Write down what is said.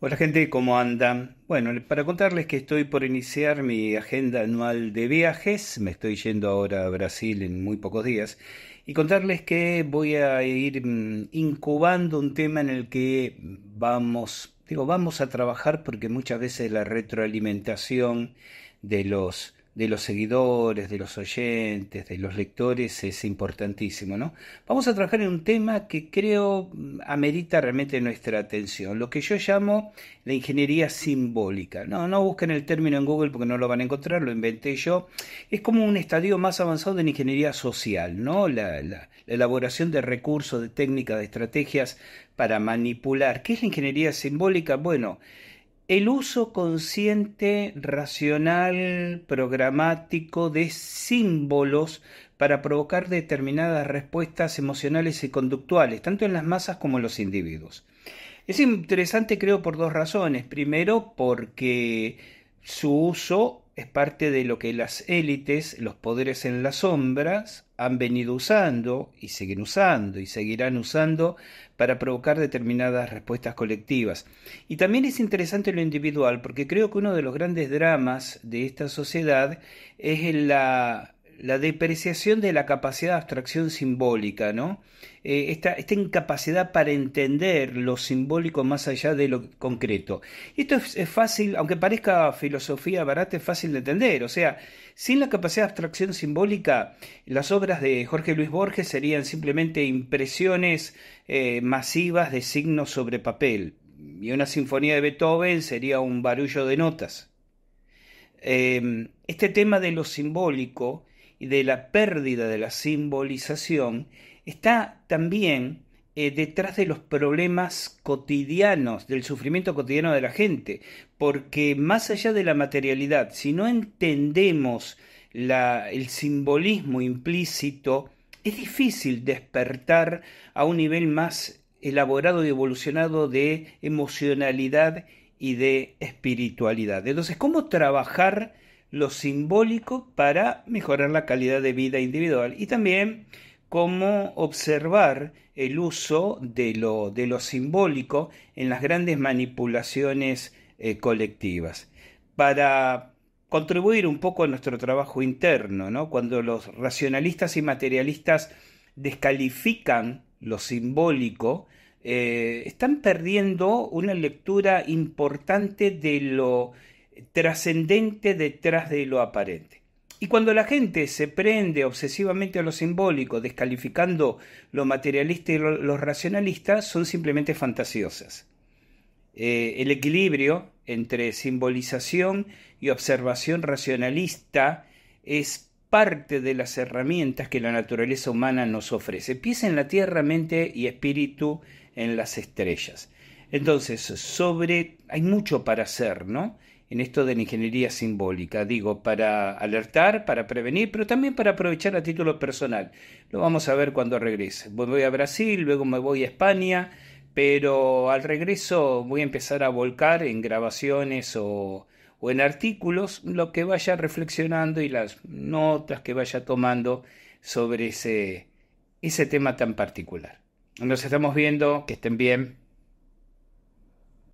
Hola pues gente, ¿cómo andan? Bueno, para contarles que estoy por iniciar mi agenda anual de viajes, me estoy yendo ahora a Brasil en muy pocos días, y contarles que voy a ir mm, incubando un tema en el que vamos, digo, vamos a trabajar porque muchas veces la retroalimentación de los de los seguidores, de los oyentes, de los lectores es importantísimo, ¿no? Vamos a trabajar en un tema que creo mm, amerita realmente nuestra atención, lo que yo llamo la ingeniería simbólica. No, no busquen el término en Google porque no lo van a encontrar, lo inventé yo. Es como un estadio más avanzado de ingeniería social, ¿no? La, la elaboración de recursos, de técnicas, de estrategias para manipular. ¿Qué es la ingeniería simbólica? Bueno, el uso consciente, racional, programático de símbolos para provocar determinadas respuestas emocionales y conductuales, tanto en las masas como en los individuos. Es interesante creo por dos razones. Primero, porque su uso es parte de lo que las élites, los poderes en las sombras, han venido usando y siguen usando y seguirán usando para provocar determinadas respuestas colectivas. Y también es interesante lo individual, porque creo que uno de los grandes dramas de esta sociedad es la la depreciación de la capacidad de abstracción simbólica, ¿no? Eh, esta, incapacidad para entender lo simbólico más allá de lo concreto. Y esto es, fácil, aunque parezca filosofía barata, es fácil de entender. O sea, sin la capacidad de abstracción simbólica, las obras de Jorge Luis Borges serían simplemente impresiones eh, masivas de signos sobre papel. Y una sinfonía de Beethoven sería un barullo de notas. Eh, este tema de lo simbólico de la pérdida de la simbolización está también eh, detrás de los problemas cotidianos, del sufrimiento cotidiano de la gente, porque más allá de la materialidad, si no entendemos el simbolismo implícito, es difícil despertar a un nivel más elaborado y evolucionado de emocionalidad y de espiritualidad. Entonces, ¿cómo trabajar lo simbólico para mejorar la calidad de vida individual y también cómo observar el uso de lo, de lo simbólico en las grandes manipulaciones eh, colectivas. Para contribuir un poco a nuestro trabajo interno, cuando los racionalistas y materialistas descalifican lo simbólico, eh, están perdiendo una lectura importante de lo trascendente detrás de lo aparente. Y cuando la gente se prende obsesivamente a lo simbólico, descalificando lo materialista y lo, racionalista... son simplemente fantasiosas. Eh, el equilibrio entre simbolización y observación racionalista es parte de las herramientas que la naturaleza humana nos ofrece. Pies en la tierra, mente y espíritu en las estrellas. Entonces, sobre hay mucho para hacer, ¿no? en esto de la ingeniería simbólica. Digo, para alertar, para prevenir, pero también para aprovechar a título personal. Lo vamos a ver cuando regrese. Voy a Brasil, luego me voy a España, pero al regreso voy a empezar a volcar en grabaciones o, en artículos lo que vaya reflexionando y las notas que vaya tomando sobre ese tema tan particular. Nos estamos viendo, que estén bien.